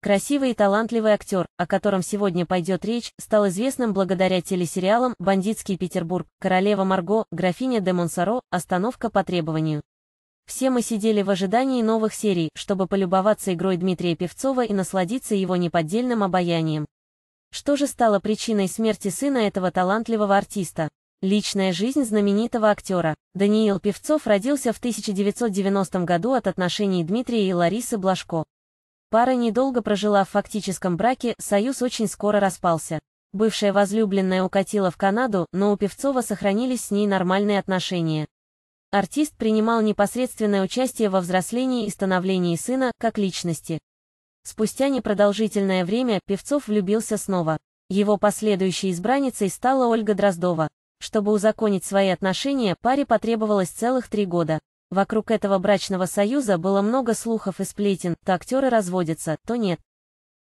Красивый и талантливый актер, о котором сегодня пойдет речь, стал известным благодаря телесериалам «Бандитский Петербург», «Королева Марго», «Графиня де Монсоро», «Остановка по требованию». Все мы сидели в ожидании новых серий, чтобы полюбоваться игрой Дмитрия Певцова и насладиться его неподдельным обаянием. Что же стало причиной смерти сына этого талантливого артиста? Личная жизнь знаменитого актера. Даниил Певцов родился в 1990 году от отношений Дмитрия и Ларисы Блажко. Пара недолго прожила в фактическом браке, союз очень скоро распался. Бывшая возлюбленная укатила в Канаду, но у Певцова сохранились с ней нормальные отношения. Артист принимал непосредственное участие во взрослении и становлении сына, как личности. Спустя непродолжительное время Певцов влюбился снова. Его последующей избранницей стала Ольга Дроздова. Чтобы узаконить свои отношения, паре потребовалось целых три года. Вокруг этого брачного союза было много слухов и сплетен, то актеры разводятся, то нет.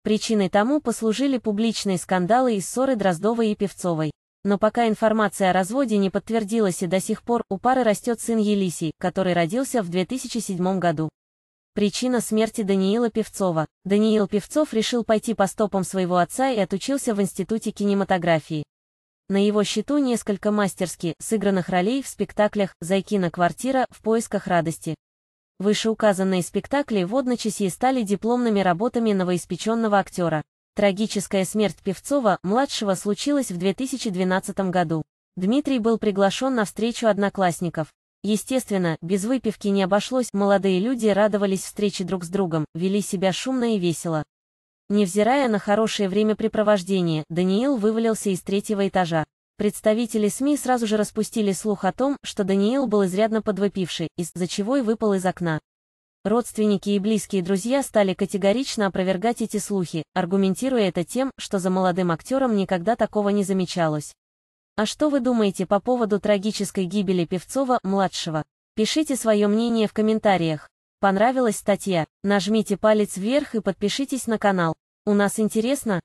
Причиной тому послужили публичные скандалы и ссоры Дроздовой и Певцовой. Но пока информация о разводе не подтвердилась и до сих пор у пары растет сын Елисий, который родился в 2007 году. Причина смерти Даниила Певцова. Даниил Певцов решил пойти по стопам своего отца и отучился в Институте кинематографии. На его счету несколько мастерски сыгранных ролей в спектаклях "Зайки на квартира» в поисках радости. Вышеуказанные спектакли в одночасье стали дипломными работами новоиспеченного актера. Трагическая смерть Певцова-младшего случилась в 2012 году. Дмитрий был приглашен на встречу одноклассников. Естественно, без выпивки не обошлось, молодые люди радовались встрече друг с другом, вели себя шумно и весело. Невзирая на хорошее времяпрепровождение, Даниил вывалился из третьего этажа. Представители СМИ сразу же распустили слух о том, что Даниил был изрядно подвыпивший, из-за чего и выпал из окна. Родственники и близкие друзья стали категорично опровергать эти слухи, аргументируя это тем, что за молодым актером никогда такого не замечалось. А что вы думаете по поводу трагической гибели Певцова-младшего? Пишите свое мнение в комментариях. Понравилась статья? Нажмите палец вверх и подпишитесь на канал. У нас интересно,